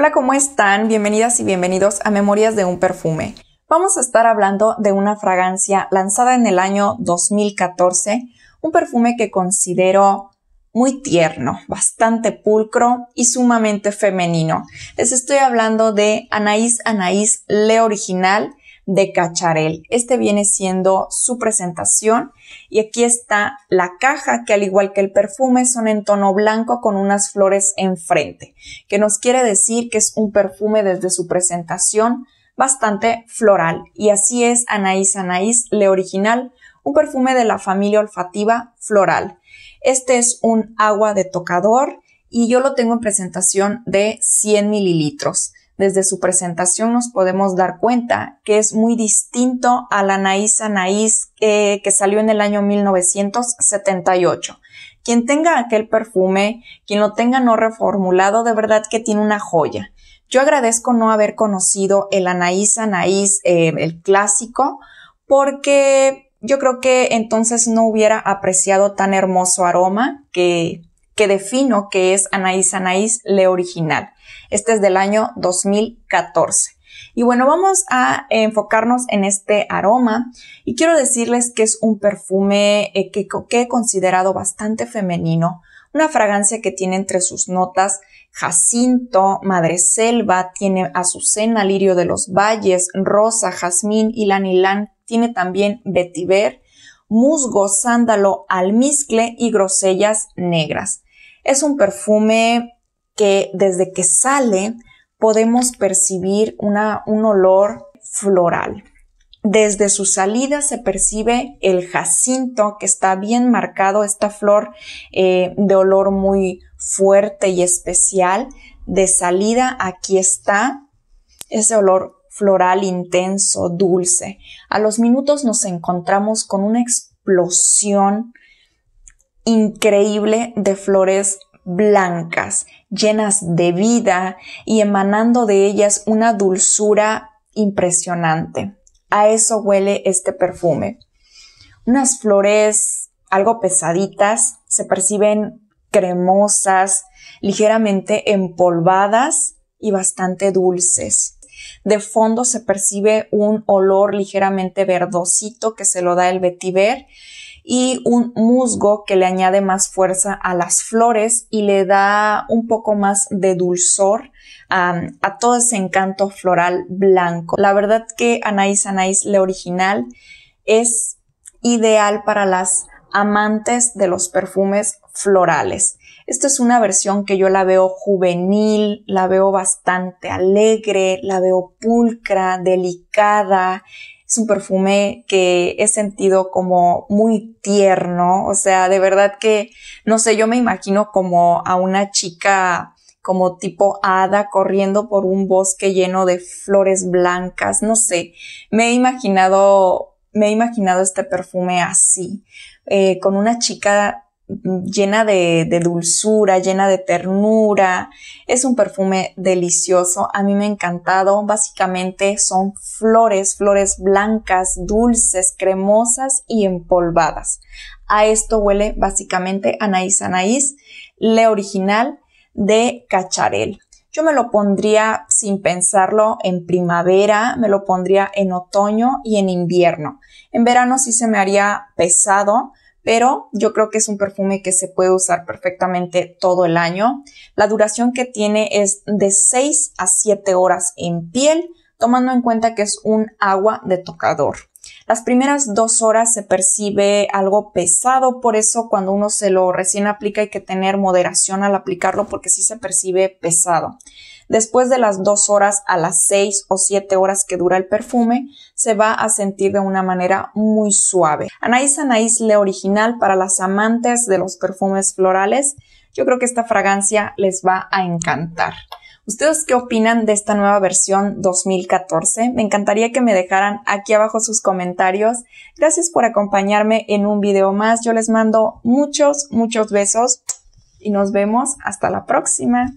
Hola, ¿cómo están? Bienvenidas y bienvenidos a Memorias de un Perfume. Vamos a estar hablando de una fragancia lanzada en el año 2014, un perfume que considero muy tierno, bastante pulcro y sumamente femenino. Les estoy hablando de Anaís Anaís Le Original de Cacharel. Este viene siendo su presentación y aquí está la caja que al igual que el perfume son en tono blanco con unas flores enfrente, que nos quiere decir que es un perfume desde su presentación bastante floral y así es Anaís Anaís Le Original, un perfume de la familia olfativa floral. Este es un agua de tocador y yo lo tengo en presentación de 100 mililitros desde su presentación nos podemos dar cuenta que es muy distinto a la Anaís Anaís que salió en el año 1978. Quien tenga aquel perfume, quien lo tenga no reformulado, de verdad que tiene una joya. Yo agradezco no haber conocido el Anaís Anaís, eh, el clásico, porque yo creo que entonces no hubiera apreciado tan hermoso aroma que que defino que es Anaís Anaís Le Original. Este es del año 2014. Y bueno, vamos a enfocarnos en este aroma y quiero decirles que es un perfume eh, que, he considerado bastante femenino, una fragancia que tiene entre sus notas jacinto, madreselva, tiene azucena, lirio de los valles, rosa, jazmín, y lanilán, tiene también vetiver, musgo, sándalo, almizcle y grosellas negras. Es un perfume que desde que sale podemos percibir una, un olor floral. Desde su salida se percibe el jacinto que está bien marcado, esta flor eh, de olor muy fuerte y especial. De salida aquí está ese olor floral intenso, dulce. A los minutos nos encontramos con una explosión increíble de flores blancas, llenas de vida y emanando de ellas una dulzura impresionante. A eso huele este perfume. Unas flores algo pesaditas, se perciben cremosas, ligeramente empolvadas y bastante dulces. De fondo se percibe un olor ligeramente verdosito que se lo da el vetiver y un musgo que le añade más fuerza a las flores y le da un poco más de dulzor a todo ese encanto floral blanco. La verdad que Anais Anais, le original, es ideal para las amantes de los perfumes florales. Esta es una versión que yo la veo juvenil, la veo bastante alegre, la veo pulcra, delicada, es un perfume que he sentido como muy tierno, o sea, de verdad que, no sé, yo me imagino como a una chica como tipo hada corriendo por un bosque lleno de flores blancas, no sé, me he imaginado, me he imaginado este perfume así, eh, con una chica llena de, dulzura, llena de ternura. Es un perfume delicioso, a mí me ha encantado. Básicamente son flores, flores blancas, dulces, cremosas y empolvadas. A esto huele básicamente Anaís Anaís, le original de Cacharel. Yo me lo pondría sin pensarlo en primavera, me lo pondría en otoño y en invierno. En verano sí se me haría pesado, pero yo creo que es un perfume que se puede usar perfectamente todo el año. La duración que tiene es de 6 a 7 horas en piel, tomando en cuenta que es un agua de tocador. Las primeras dos horas se percibe algo pesado, por eso cuando uno se lo recién aplica hay que tener moderación al aplicarlo porque sí se percibe pesado. Después de las dos horas a las seis o siete horas que dura el perfume, se va a sentir de una manera muy suave. Anaís Anaís, Le Original para las amantes de los perfumes florales. Yo creo que esta fragancia les va a encantar. ¿Ustedes qué opinan de esta nueva versión 2014? Me encantaría que me dejaran aquí abajo sus comentarios. Gracias por acompañarme en un video más. Yo les mando muchos, muchos besos y nos vemos hasta la próxima.